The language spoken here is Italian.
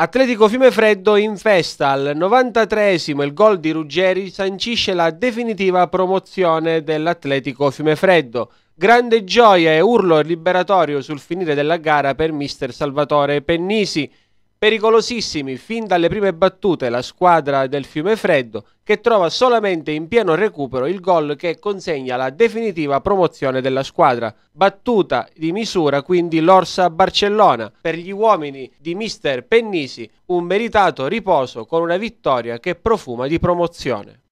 Atletico Fiumefreddo in festa al 93esimo, il gol di Ruggeri sancisce la definitiva promozione dell'Atletico Fiumefreddo. Grande gioia e urlo liberatorio sul finire della gara per mister Salvatore Pennisi. Pericolosissimi fin dalle prime battute la squadra del Fiume Freddo che trova solamente in pieno recupero il gol che consegna la definitiva promozione della squadra. Battuta di misura quindi l'Orsa Barcellona per gli uomini di mister Pennisi, un meritato riposo con una vittoria che profuma di promozione.